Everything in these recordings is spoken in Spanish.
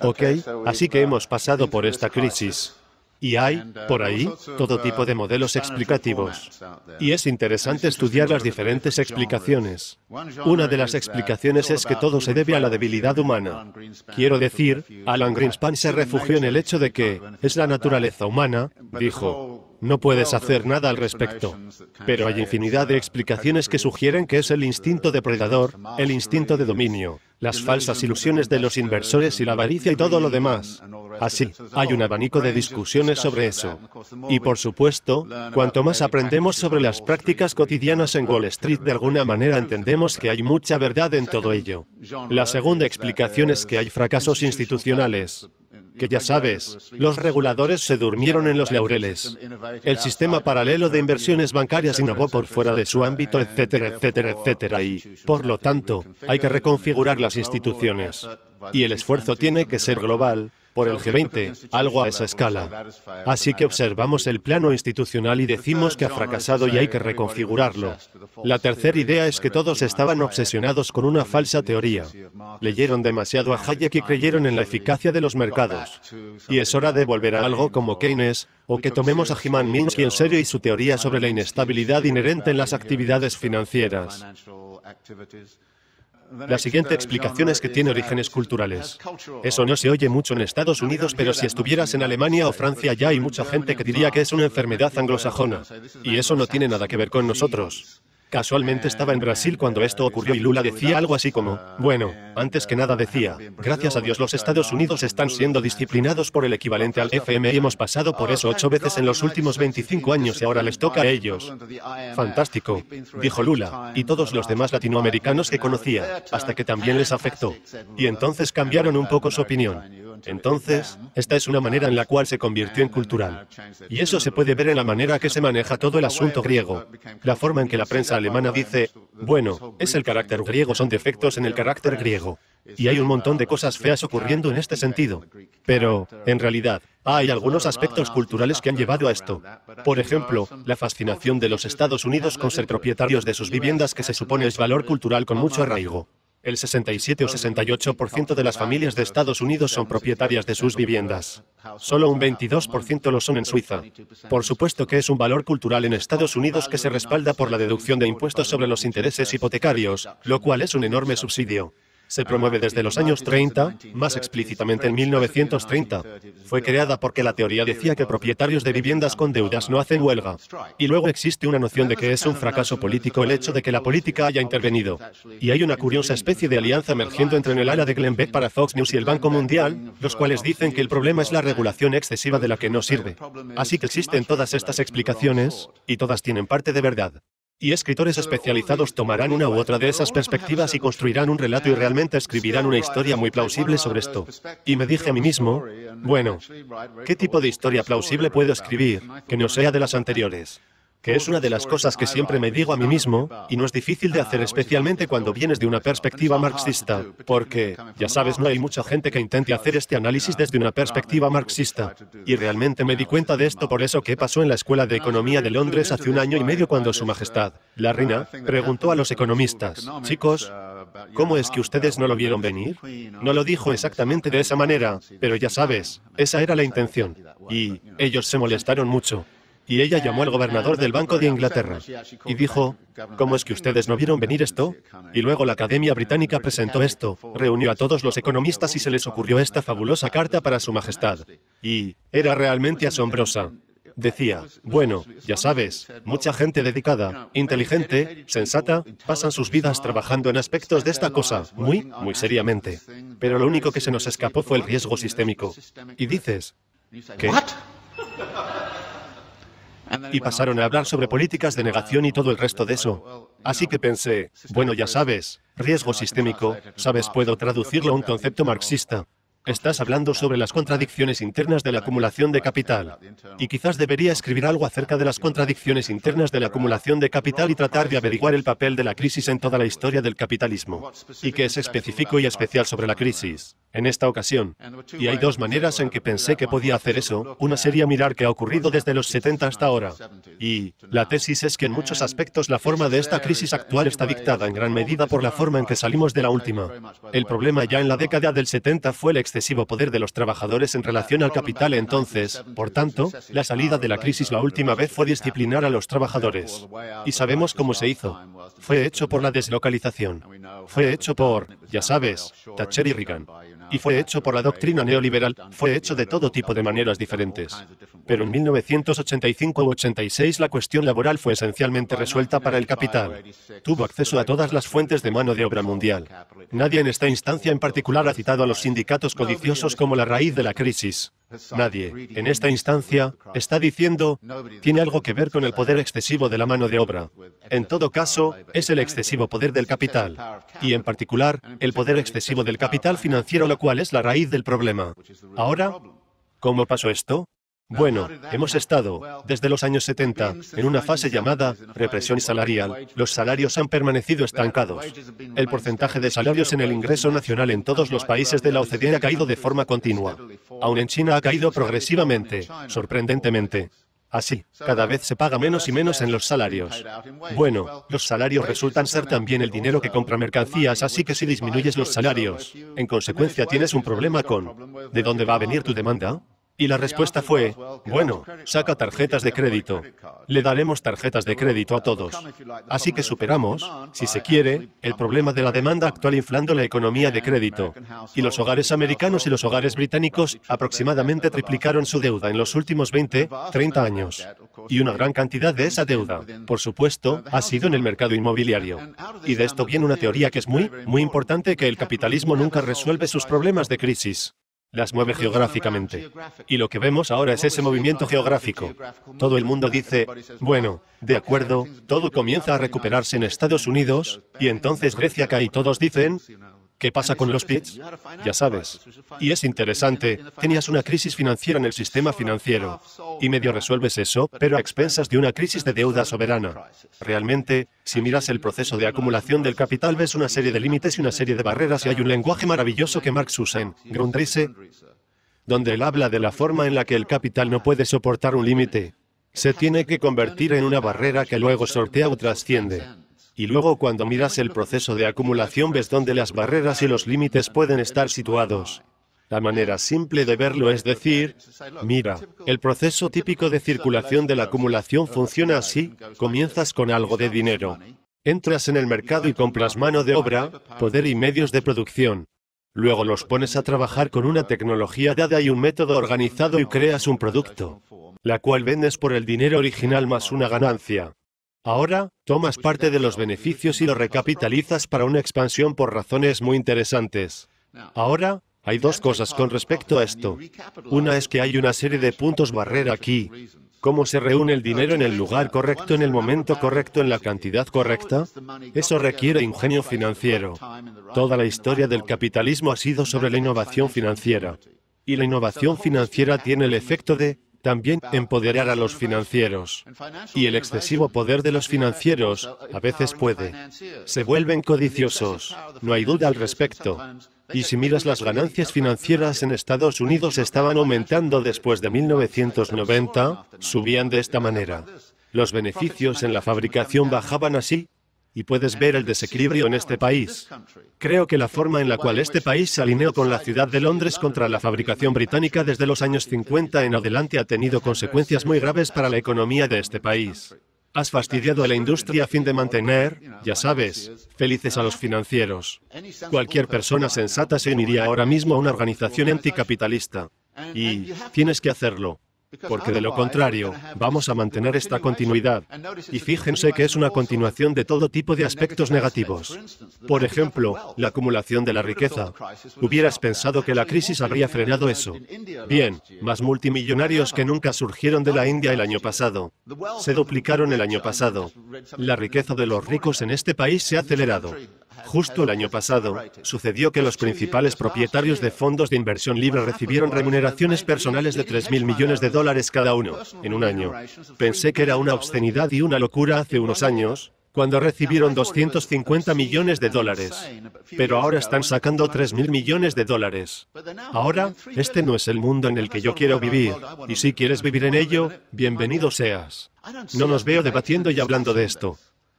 ¿Ok? Así que hemos pasado por esta crisis. Y hay, por ahí, todo tipo de modelos explicativos. Y es interesante estudiar las diferentes explicaciones. Una de las explicaciones es que todo se debe a la debilidad humana. Quiero decir, Alan Greenspan se refugió en el hecho de que es la naturaleza humana, dijo, no puedes hacer nada al respecto. Pero hay infinidad de explicaciones que sugieren que es el instinto depredador, el instinto de dominio, las falsas ilusiones de los inversores y la avaricia y todo lo demás. Así, ah, hay un abanico de discusiones sobre eso. Y por supuesto, cuanto más aprendemos sobre las prácticas cotidianas en Wall Street, de alguna manera entendemos que hay mucha verdad en todo ello. La segunda explicación es que hay fracasos institucionales que ya sabes, los reguladores se durmieron en los laureles. El sistema paralelo de inversiones bancarias innovó por fuera de su ámbito, etcétera, etcétera, etcétera. Y, por lo tanto, hay que reconfigurar las instituciones. Y el esfuerzo tiene que ser global por el G20, algo a esa escala. Así que observamos el plano institucional y decimos que ha fracasado y hay que reconfigurarlo. La tercera idea es que todos estaban obsesionados con una falsa teoría. Leyeron demasiado a Hayek y creyeron en la eficacia de los mercados. Y es hora de volver a algo como Keynes, o que tomemos a Jiman Minsky en serio y su teoría sobre la inestabilidad inherente en las actividades financieras. La siguiente explicación es que tiene orígenes culturales. Eso no se oye mucho en Estados Unidos, pero si estuvieras en Alemania o Francia ya hay mucha gente que diría que es una enfermedad anglosajona. Y eso no tiene nada que ver con nosotros. Casualmente estaba en Brasil cuando esto ocurrió y Lula decía algo así como, bueno, antes que nada decía, gracias a Dios los Estados Unidos están siendo disciplinados por el equivalente al FMI, hemos pasado por eso ocho veces en los últimos 25 años y ahora les toca a ellos. Fantástico, dijo Lula, y todos los demás latinoamericanos que conocía, hasta que también les afectó. Y entonces cambiaron un poco su opinión. Entonces, esta es una manera en la cual se convirtió en cultural. Y eso se puede ver en la manera que se maneja todo el asunto griego. La forma en que la prensa alemana dice, bueno, es el carácter griego, son defectos en el carácter griego. Y hay un montón de cosas feas ocurriendo en este sentido. Pero, en realidad, hay algunos aspectos culturales que han llevado a esto. Por ejemplo, la fascinación de los Estados Unidos con ser propietarios de sus viviendas que se supone es valor cultural con mucho arraigo. El 67 o 68% de las familias de Estados Unidos son propietarias de sus viviendas. Solo un 22% lo son en Suiza. Por supuesto que es un valor cultural en Estados Unidos que se respalda por la deducción de impuestos sobre los intereses hipotecarios, lo cual es un enorme subsidio se promueve desde los años 30, más explícitamente en 1930. Fue creada porque la teoría decía que propietarios de viviendas con deudas no hacen huelga. Y luego existe una noción de que es un fracaso político el hecho de que la política haya intervenido. Y hay una curiosa especie de alianza emergiendo entre el ala de Glenn Beck para Fox News y el Banco Mundial, los cuales dicen que el problema es la regulación excesiva de la que no sirve. Así que existen todas estas explicaciones, y todas tienen parte de verdad. Y escritores especializados este tomarán una u otra de esas perspectivas y construirán un relato y realmente escribirán una historia muy plausible sobre esto. Y me dije a mí mismo, bueno, ¿qué tipo de historia plausible puedo escribir que no sea de las anteriores? que es una de las cosas que siempre me digo a mí mismo, y no es difícil de hacer especialmente cuando vienes de una perspectiva marxista, porque, ya sabes, no hay mucha gente que intente hacer este análisis desde una perspectiva marxista. Y realmente me di cuenta de esto por eso que pasó en la Escuela de Economía de Londres hace un año y medio cuando Su Majestad, la reina, preguntó a los economistas, chicos, ¿cómo es que ustedes no lo vieron venir? No lo dijo exactamente de esa manera, pero ya sabes, esa era la intención. Y ellos se molestaron mucho. Y ella llamó al gobernador del Banco de Inglaterra y dijo, ¿cómo es que ustedes no vieron venir esto? Y luego la Academia Británica presentó esto, reunió a todos los economistas y se les ocurrió esta fabulosa carta para Su Majestad. Y era realmente asombrosa. Decía, bueno, ya sabes, mucha gente dedicada, inteligente, sensata, pasan sus vidas trabajando en aspectos de esta cosa, muy, muy seriamente. Pero lo único que se nos escapó fue el riesgo sistémico. Y dices, ¿qué? y pasaron a hablar sobre políticas de negación y todo el resto de eso. Así que pensé, bueno, ya sabes, riesgo sistémico, sabes, puedo traducirlo a un concepto marxista. Estás hablando sobre las contradicciones internas de la acumulación de capital. Y quizás debería escribir algo acerca de las contradicciones internas de la acumulación de capital y tratar de averiguar el papel de la crisis en toda la historia del capitalismo. Y que es específico y especial sobre la crisis. En esta ocasión. Y hay dos maneras en que pensé que podía hacer eso. Una sería mirar qué ha ocurrido desde los 70 hasta ahora. Y la tesis es que en muchos aspectos la forma de esta crisis actual está dictada en gran medida por la forma en que salimos de la última. El problema ya en la década del 70 fue el exceso excesivo poder de los trabajadores en relación al capital entonces. Por tanto, la salida de la crisis la última vez fue disciplinar a los trabajadores. Y sabemos cómo se hizo. Fue hecho por la deslocalización. Fue hecho por, ya sabes, Thatcher y Reagan y fue hecho por la doctrina neoliberal, fue hecho de todo tipo de maneras diferentes. Pero en 1985 u 86 la cuestión laboral fue esencialmente resuelta para el capital. Tuvo acceso a todas las fuentes de mano de obra mundial. Nadie en esta instancia en particular ha citado a los sindicatos codiciosos como la raíz de la crisis. Nadie, en esta instancia, está diciendo, tiene algo que ver con el poder excesivo de la mano de obra. En todo caso, es el excesivo poder del capital, y en particular, el poder excesivo del capital financiero, lo cual es la raíz del problema. Ahora, ¿cómo pasó esto? Bueno, hemos estado, desde los años 70, en una fase llamada represión salarial. Los salarios han permanecido estancados. El porcentaje de salarios en el ingreso nacional en todos los países de la OCDE ha caído de forma continua. Aún en China ha caído progresivamente, sorprendentemente. Así, cada vez se paga menos y menos en los salarios. Bueno, los salarios resultan ser también el dinero que compra mercancías, así que si disminuyes los salarios, en consecuencia tienes un problema con ¿de dónde va a venir tu demanda? Y la respuesta fue, bueno, saca tarjetas de crédito. Le daremos tarjetas de crédito a todos. Así que superamos, si se quiere, el problema de la demanda actual inflando la economía de crédito. Y los hogares americanos y los hogares británicos aproximadamente triplicaron su deuda en los últimos 20, 30 años. Y una gran cantidad de esa deuda, por supuesto, ha sido en el mercado inmobiliario. Y de esto viene una teoría que es muy, muy importante que el capitalismo nunca resuelve sus problemas de crisis las mueve geográficamente. Y lo que vemos ahora es ese movimiento geográfico. Todo el mundo dice, bueno, de acuerdo, todo comienza a recuperarse en Estados Unidos, y entonces Grecia cae y todos dicen, ¿Qué pasa con los PITs? Ya sabes. Y es interesante, tenías una crisis financiera en el sistema financiero y medio resuelves eso, pero a expensas de una crisis de deuda soberana. Realmente, si miras el proceso de acumulación del capital ves una serie de límites y una serie de barreras y hay un lenguaje maravilloso que Marx usa en Grundrisse, donde él habla de la forma en la que el capital no puede soportar un límite. Se tiene que convertir en una barrera que luego sortea o trasciende. Y luego cuando miras el proceso de acumulación ves dónde las barreras y los límites pueden estar situados. La manera simple de verlo es decir, mira, el proceso típico de circulación de la acumulación funciona así, comienzas con algo de dinero, entras en el mercado y compras mano de obra, poder y medios de producción. Luego los pones a trabajar con una tecnología dada y un método organizado y creas un producto, la cual vendes por el dinero original más una ganancia. Ahora, tomas pues parte de los beneficios y lo recapitalizas para una expansión por razones muy interesantes. Ahora, hay dos cosas con respecto a esto. Una es que hay una serie de puntos barrera aquí. ¿Cómo se reúne el dinero en el lugar correcto, en el momento correcto, en la cantidad correcta? Eso requiere ingenio financiero. Toda la historia del capitalismo ha sido sobre la innovación financiera. Y la innovación financiera tiene el efecto de también empoderar a los financieros. Y el excesivo poder de los financieros a veces puede. Se vuelven codiciosos, no hay duda al respecto. Y si miras las ganancias financieras en Estados Unidos estaban aumentando después de 1990, subían de esta manera. Los beneficios en la fabricación bajaban así, y puedes ver el desequilibrio en este país. Creo que la forma en la cual este país se alineó con la ciudad de Londres contra la fabricación británica desde los años 50 en adelante ha tenido consecuencias muy graves para la economía de este país. Has fastidiado a la industria a fin de mantener, ya sabes, felices a los financieros. Cualquier persona sensata se uniría ahora mismo a una organización anticapitalista. Y tienes que hacerlo porque de lo contrario, vamos a mantener esta continuidad. Y fíjense que es una continuación de todo tipo de aspectos negativos. Por ejemplo, la acumulación de la riqueza. Hubieras pensado que la crisis habría frenado eso. Bien, más multimillonarios que nunca surgieron de la India el año pasado. Se duplicaron el año pasado. La riqueza de los ricos en este país se ha acelerado. Justo el año pasado, sucedió que los principales propietarios de fondos de inversión libre recibieron remuneraciones personales de 3.000 millones de dólares cada uno, en un año. Pensé que era una obscenidad y una locura hace unos años, cuando recibieron 250 millones de dólares. Pero ahora están sacando 3.000 millones de dólares. Ahora, este no es el mundo en el que yo quiero vivir. Y si quieres vivir en ello, bienvenido seas. No nos veo debatiendo y hablando de esto.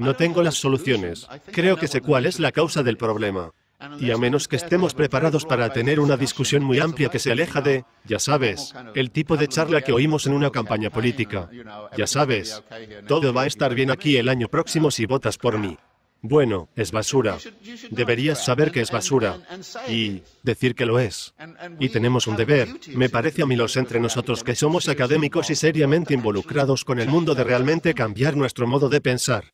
No tengo las soluciones. Creo que sé cuál es la causa del problema. Y a menos que estemos preparados para tener una discusión muy amplia que se aleja de, ya sabes, el tipo de charla que oímos en una campaña política. Ya sabes, todo va a estar bien aquí el año próximo si votas por mí. Bueno, es basura. Deberías saber que es basura y decir que lo es. Y tenemos un deber, me parece a mí los entre nosotros que somos académicos y seriamente involucrados con el mundo de realmente cambiar nuestro modo de pensar.